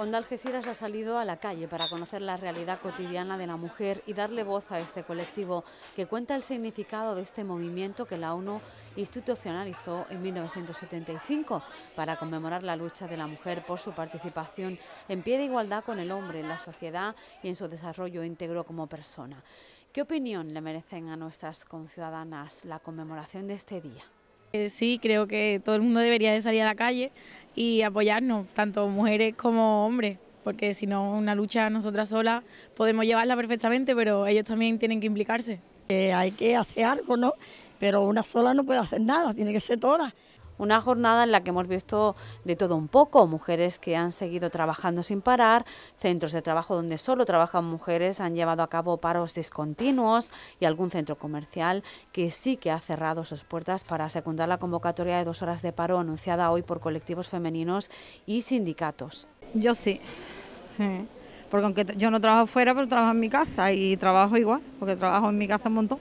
Onda Algeciras ha salido a la calle para conocer la realidad cotidiana de la mujer y darle voz a este colectivo que cuenta el significado de este movimiento que la ONU institucionalizó en 1975 para conmemorar la lucha de la mujer por su participación en pie de igualdad con el hombre en la sociedad y en su desarrollo íntegro como persona. ¿Qué opinión le merecen a nuestras conciudadanas la conmemoración de este día? Eh, sí, creo que todo el mundo debería de salir a la calle y apoyarnos, tanto mujeres como hombres, porque si no, una lucha nosotras solas podemos llevarla perfectamente, pero ellos también tienen que implicarse. Eh, hay que hacer algo, ¿no? Pero una sola no puede hacer nada, tiene que ser todas. Una jornada en la que hemos visto de todo un poco, mujeres que han seguido trabajando sin parar, centros de trabajo donde solo trabajan mujeres han llevado a cabo paros discontinuos y algún centro comercial que sí que ha cerrado sus puertas para secundar la convocatoria de dos horas de paro anunciada hoy por colectivos femeninos y sindicatos. Yo sí. Eh, porque aunque yo no trabajo fuera, pero trabajo en mi casa y trabajo igual, porque trabajo en mi casa un montón.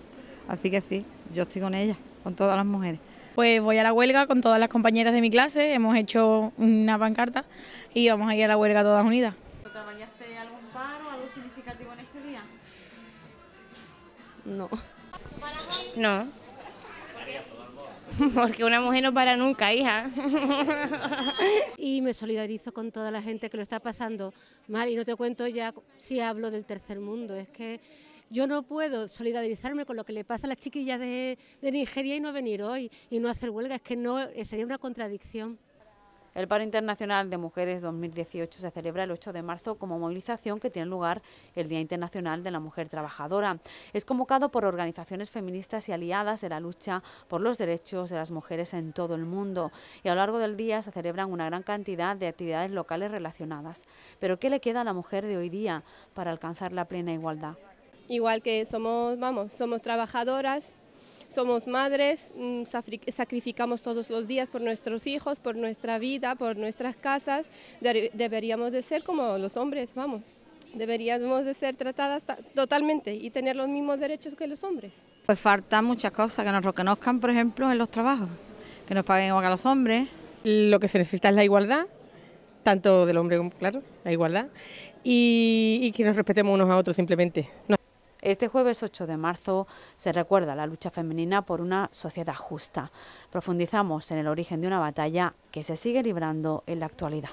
Así que sí, yo estoy con ella, con todas las mujeres pues voy a la huelga con todas las compañeras de mi clase, hemos hecho una pancarta y vamos a ir a la huelga todas unidas. ¿Trabajaste algún paro, algo significativo en este día? No. No. Porque una mujer no para nunca, hija. Y me solidarizo con toda la gente que lo está pasando mal. Y no te cuento ya si hablo del tercer mundo. Es que yo no puedo solidarizarme con lo que le pasa a las chiquillas de, Nigeria y no venir hoy y no hacer huelga, es que no, eh, sería una contradicción. El Paro Internacional de Mujeres 2018 se celebra el 8 de marzo como movilización que tiene lugar el Día Internacional de la Mujer Trabajadora. Es convocado por organizaciones feministas y aliadas de la lucha por los derechos de las mujeres en todo el mundo y a lo largo del día se celebran una gran cantidad de actividades locales relacionadas. Pero ¿qué le queda a la mujer de hoy día para alcanzar la plena igualdad? igual que somos, vamos, somos trabajadoras, somos madres, mm, sacrificamos todos los días por nuestros hijos, por nuestra vida, por nuestras casas, deberíamos de ser como los hombres, vamos, deberíamos de ser tratadas totalmente y tener los mismos derechos que los hombres. Pues falta muchas cosas, que nos reconozcan, por ejemplo, en los trabajos, que nos paguen igual a los hombres. Lo que se necesita es la igualdad, tanto del hombre como, claro, la igualdad, y, que nos respetemos unos a otros simplemente. Este jueves 8 de marzo se recuerda la lucha femenina por una sociedad justa. Profundizamos en el origen de una batalla que se sigue librando en la actualidad.